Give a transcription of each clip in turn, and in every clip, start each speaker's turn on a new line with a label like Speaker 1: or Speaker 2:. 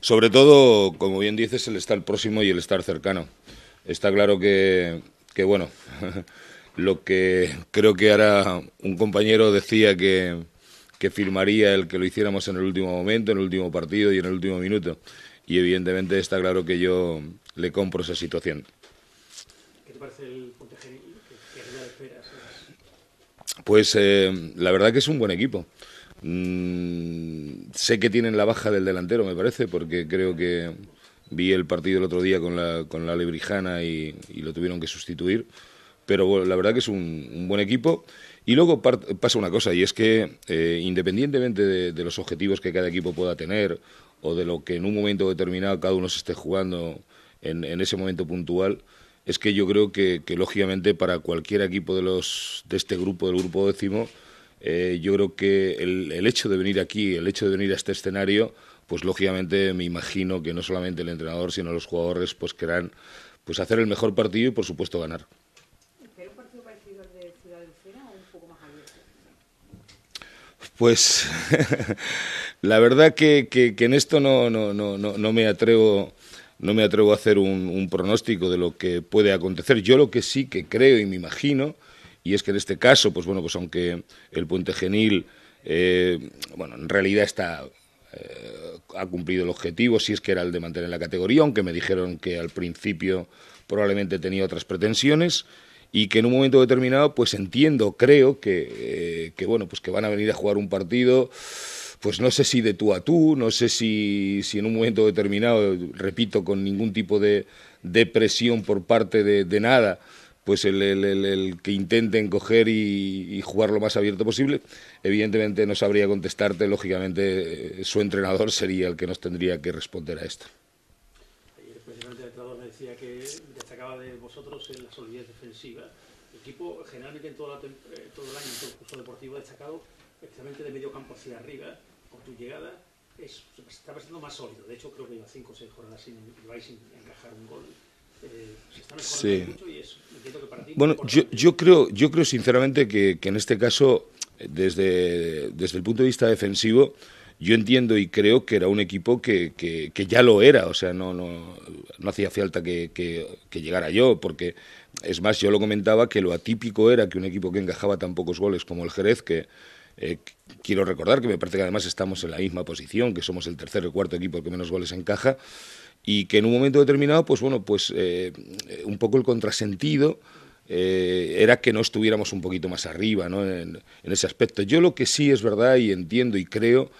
Speaker 1: Sobre todo, como bien dices, el estar próximo y el estar cercano. Está claro que, bueno, lo que creo que ahora un compañero decía que, que firmaría el que lo hiciéramos en el último momento, en el último partido y en el último minuto. Y evidentemente está claro que yo le compro esa situación.
Speaker 2: ¿Qué te parece el
Speaker 1: Pues eh, la verdad que es un buen equipo. Mm, sé que tienen la baja del delantero, me parece, porque creo que vi el partido el otro día con la, con la Lebrijana y, lo tuvieron que sustituir. Pero bueno, la verdad que es un, buen equipo. Y luego pasa una cosa, y es que eh, independientemente de, los objetivos que cada equipo pueda tener o de lo que en un momento determinado cada uno se esté jugando en, ese momento puntual, es que yo creo que, que lógicamente para cualquier equipo de, los, de este grupo, del grupo décimo, eh, yo creo que el, hecho de venir aquí, el hecho de venir a este escenario, pues lógicamente me imagino que no solamente el entrenador, sino los jugadores, pues querrán pues, hacer el mejor partido y por supuesto ganar. un partido parecido de Ciudad de o un poco más abierto? Pues la verdad que, en esto no, me atrevo no me atrevo a hacer un, pronóstico de lo que puede acontecer. Yo lo que sí que creo y me imagino y es que en este caso, pues bueno, pues aunque el puente genil, eh, bueno, en realidad está eh, ha cumplido el objetivo, si es que era el de mantener la categoría, aunque me dijeron que al principio probablemente tenía otras pretensiones y que en un momento determinado, pues entiendo, creo que, eh, bueno, pues que van a venir a jugar un partido pues no sé si de tú a tú, no sé si, en un momento determinado, repito, con ningún tipo de, de presión por parte de nada, pues el, que intente encoger y, jugar lo más abierto posible. Evidentemente no sabría contestarte, lógicamente eh, su entrenador sería el que nos tendría que responder a esto.
Speaker 2: El presidente de entrenador me decía que destacaba de vosotros en la solidez defensiva. El equipo generalmente en eh, todo, el año, en todo el curso deportivo ha destacado, especialmente de medio campo hacia arriba, con tu llegada. se está pasando más sólido. De hecho, creo que a 5 o 6 jornadas sin, sin encajar un gol
Speaker 1: sí. Bueno, yo, yo, creo, yo creo sinceramente que, en este caso, desde, desde el punto de vista defensivo, yo entiendo y creo que era un equipo que, ya lo era, o sea, no, no, hacía falta que, llegara yo, porque es más, yo lo comentaba que lo atípico era que un equipo que encajaba tan pocos goles como el Jerez, que eh, quiero recordar que me parece que además estamos en la misma posición, que somos el tercer o cuarto equipo que menos goles encaja, y que en un momento determinado, pues bueno, pues eh, un poco el contrasentido eh, era que no estuviéramos un poquito más arriba ¿no? en, ese aspecto. Yo lo que sí es verdad y entiendo y creo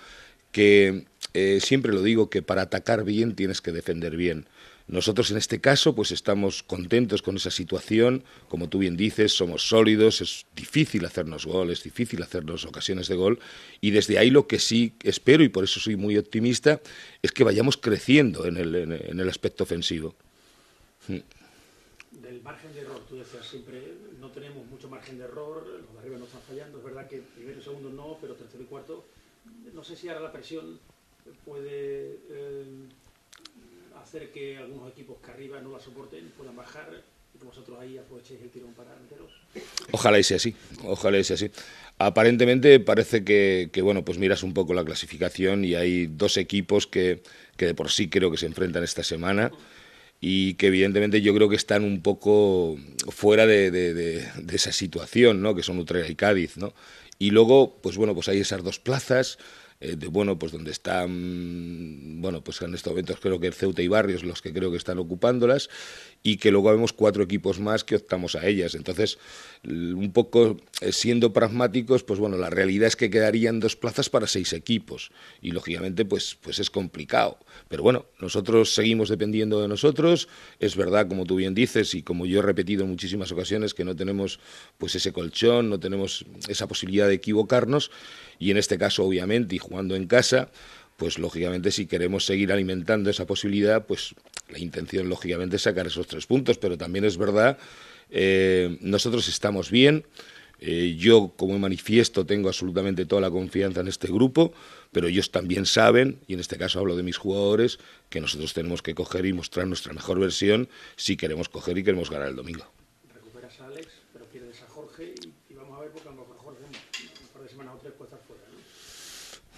Speaker 1: que eh, siempre lo digo, que para atacar bien tienes que defender bien. Nosotros en este caso pues estamos contentos con esa situación, como tú bien dices, somos sólidos, es difícil hacernos gol, es difícil hacernos ocasiones de gol y desde ahí lo que sí espero y por eso soy muy optimista es que vayamos creciendo en el, en el aspecto ofensivo. Hmm. Del
Speaker 2: margen de error, tú decías siempre no tenemos mucho margen de error, los de arriba no están fallando, es verdad que primero y segundo no, pero tercero y cuarto, no sé si ahora la presión puede... Eh, hacer que algunos equipos que arriba no la soporten puedan bajar y que vosotros ahí aprovechéis el tirón para enteros.
Speaker 1: Ojalá y sea así, ojalá y sea así. Aparentemente parece que, bueno, pues miras un poco la clasificación y hay dos equipos que, que de por sí creo que se enfrentan esta semana y que evidentemente yo creo que están un poco fuera de, de, esa situación, ¿no? que son Utrera y Cádiz. ¿no? Y luego, pues bueno, pues hay esas dos plazas, eh, de, bueno, pues donde están, mm, bueno, pues en estos momentos creo que Ceuta y Barrios los que creo que están ocupándolas y que luego vemos cuatro equipos más que optamos a ellas. Entonces, un poco eh, siendo pragmáticos, pues bueno, la realidad es que quedarían dos plazas para seis equipos y lógicamente pues, pues es complicado. Pero bueno, nosotros seguimos dependiendo de nosotros, es verdad, como tú bien dices y como yo he repetido en muchísimas ocasiones, que no tenemos pues ese colchón, no tenemos esa posibilidad de equivocarnos y en este caso obviamente y jugando en casa, pues lógicamente si queremos seguir alimentando esa posibilidad, pues la intención lógicamente es sacar esos tres puntos, pero también es verdad, eh, nosotros estamos bien. Eh, yo, como manifiesto, tengo absolutamente toda la confianza en este grupo, pero ellos también saben, y en este caso hablo de mis jugadores, que nosotros tenemos que coger y mostrar nuestra mejor versión si queremos coger y queremos ganar el domingo.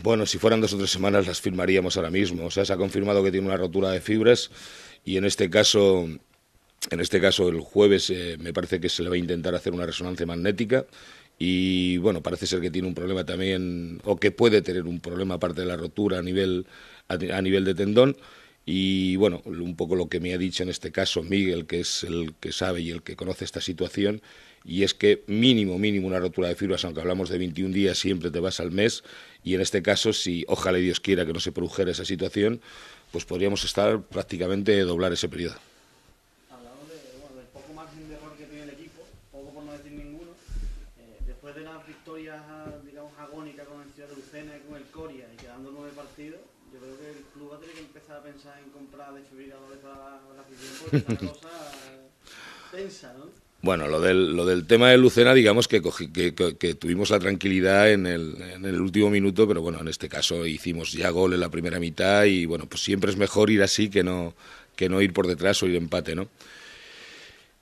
Speaker 1: Bueno, si fueran dos o tres semanas las firmaríamos ahora mismo. O sea, se ha confirmado que tiene una rotura de fibras y en este caso, en este caso el jueves eh, me parece que se le va a intentar hacer una resonancia magnética y bueno, parece ser que tiene un problema también o que puede tener un problema aparte de la rotura a nivel a nivel de tendón. Y bueno, un poco lo que me ha dicho en este caso Miguel, que es el que sabe y el que conoce esta situación, y es que mínimo, mínimo una rotura de fibras, aunque hablamos de 21 días, siempre te vas al mes y en este caso, si ojalá Dios quiera que no se produjera esa situación, pues podríamos estar prácticamente doblar ese periodo. Hablando de, del poco margen de error que tiene el equipo, poco por no
Speaker 2: decir ninguno, eh, después de las victorias, digamos, agónicas con el Ciudad de Lucena y con el Coria y quedando nueve partidos, yo creo que el club va a tener que empezar a pensar en comprar de fibra
Speaker 1: la afición porque es una cosa eh, tensa, ¿no? Bueno, lo del, tema de Lucena, digamos que, tuvimos la tranquilidad en el, último minuto, pero bueno, en este caso hicimos ya gol en la primera mitad y bueno, pues siempre es mejor ir así que no, que no ir por detrás o ir empate, ¿no?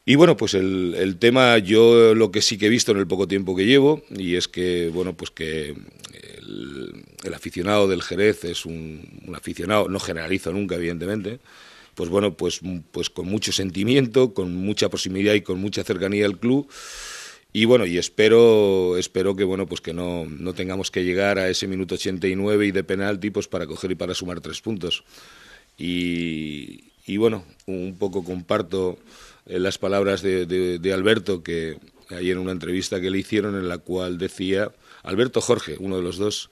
Speaker 1: Y bueno, pues el, tema, yo lo que sí que he visto en el poco tiempo que llevo, y es que, bueno, pues que el, aficionado del Jerez es un, un aficionado, no generalizo nunca, evidentemente, pues bueno, pues, pues con mucho sentimiento, con mucha proximidad y con mucha cercanía al club. Y bueno, y espero, espero que bueno, pues que no, no tengamos que llegar a ese minuto 89 y de penalti pues para coger y para sumar tres puntos. Y, bueno, un poco comparto eh, las palabras de, de Alberto que ayer en una entrevista que le hicieron en la cual decía Alberto Jorge, uno de los dos,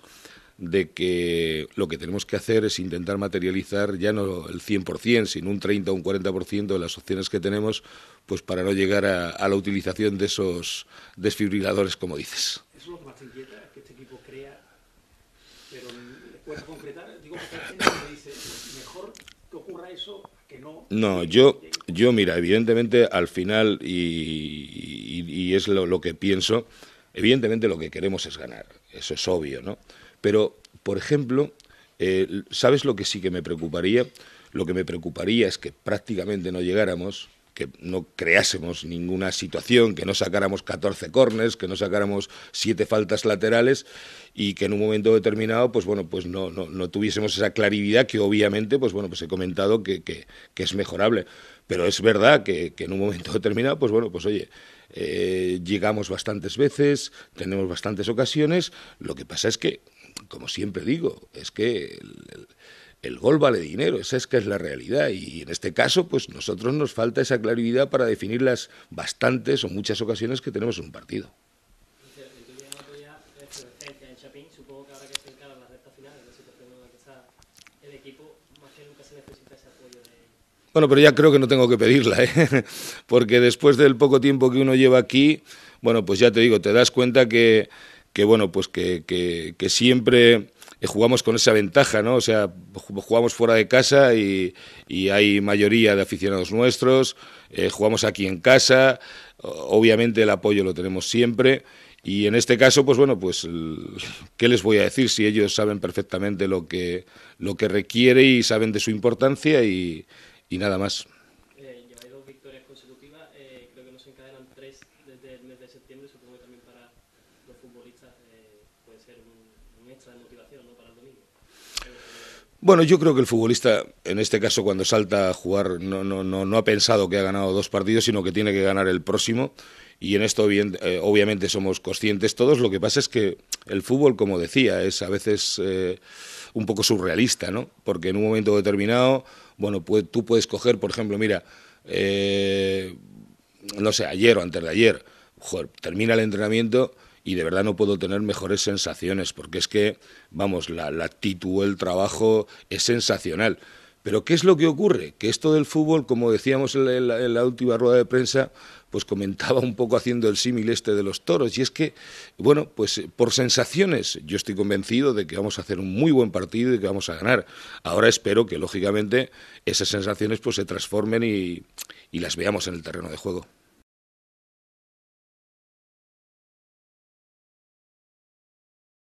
Speaker 1: de que lo que tenemos que hacer es intentar materializar ya no el 100%, sino un 30 o un 40% de las opciones que tenemos, pues para no llegar a, la utilización de esos desfibriladores, como dices. es lo que
Speaker 2: que este equipo crea, puedes concretar, mejor que ocurra eso
Speaker 1: que no... No, yo, yo mira, evidentemente al final, y, es lo, lo que pienso, evidentemente lo que queremos es ganar, eso es obvio, ¿no? Pero, por ejemplo, eh, ¿sabes lo que sí que me preocuparía? Lo que me preocuparía es que prácticamente no llegáramos que no creásemos ninguna situación, que no sacáramos 14 cornes, que no sacáramos siete faltas laterales y que en un momento determinado, pues bueno, pues no, no, tuviésemos esa claridad que obviamente, pues bueno, pues he comentado que, es mejorable. Pero es verdad que, en un momento determinado, pues bueno, pues oye, eh, llegamos bastantes veces, tenemos bastantes ocasiones, lo que pasa es que como siempre digo, es que el, gol vale dinero, esa es que es la realidad. Y en este caso, pues nosotros nos falta esa claridad para definir las bastantes o muchas ocasiones que tenemos en un partido. Bueno, pero ya creo que no tengo que pedirla, ¿eh? porque después del poco tiempo que uno lleva aquí, bueno, pues ya te digo, te das cuenta que, que bueno, pues que, que, siempre eh, jugamos con esa ventaja, ¿no? O sea, jugamos fuera de casa y, hay mayoría de aficionados nuestros, eh, jugamos aquí en casa, obviamente el apoyo lo tenemos siempre y en este caso, pues bueno, pues ¿qué les voy a decir si ellos saben perfectamente lo que, lo que requiere y saben de su importancia y, y nada más? Bueno, yo creo que el futbolista, en este caso, cuando salta a jugar, no, no, ha pensado que ha ganado dos partidos, sino que tiene que ganar el próximo. Y en esto, eh, obviamente, somos conscientes todos. Lo que pasa es que el fútbol, como decía, es a veces eh, un poco surrealista, ¿no? Porque en un momento determinado, bueno, tú puedes coger, por ejemplo, mira, eh, no sé, ayer o antes de ayer, termina el entrenamiento y de verdad no puedo tener mejores sensaciones, porque es que, vamos, la, la actitud, el trabajo es sensacional. Pero ¿qué es lo que ocurre? Que esto del fútbol, como decíamos en la, última rueda de prensa, pues comentaba un poco haciendo el símil este de los toros. Y es que, bueno, pues eh, por sensaciones yo estoy convencido de que vamos a hacer un muy buen partido y que vamos a ganar. Ahora espero que, lógicamente, esas sensaciones pues se transformen y las veamos en el terreno de juego.